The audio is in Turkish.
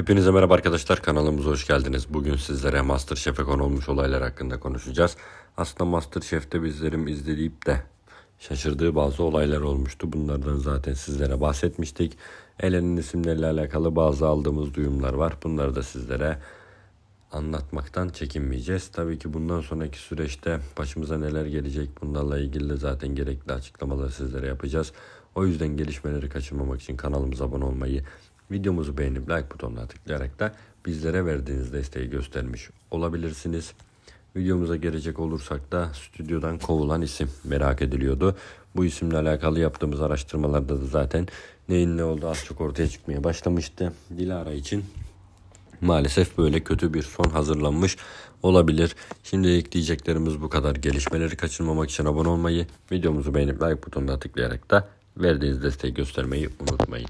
Hepinize merhaba arkadaşlar kanalımıza hoş geldiniz. Bugün sizlere Masterchef'e konu olmuş olaylar hakkında konuşacağız. Aslında Masterchef'te bizlerim izleyip de şaşırdığı bazı olaylar olmuştu. Bunlardan zaten sizlere bahsetmiştik. Elenen isimleriyle alakalı bazı aldığımız duyumlar var. Bunları da sizlere anlatmaktan çekinmeyeceğiz. Tabii ki bundan sonraki süreçte başımıza neler gelecek bunlarla ilgili de zaten gerekli açıklamaları sizlere yapacağız. O yüzden gelişmeleri kaçırmamak için kanalımıza abone olmayı Videomuzu beğenip like butonuna tıklayarak da bizlere verdiğiniz desteği göstermiş olabilirsiniz. Videomuza gelecek olursak da stüdyodan kovulan isim merak ediliyordu. Bu isimle alakalı yaptığımız araştırmalarda da zaten neyin ne oldu az çok ortaya çıkmaya başlamıştı. Dilara için maalesef böyle kötü bir son hazırlanmış olabilir. Şimdi ekleyeceklerimiz bu kadar. Gelişmeleri kaçırmamak için abone olmayı, videomuzu beğenip like butonuna tıklayarak da verdiğiniz desteği göstermeyi unutmayın.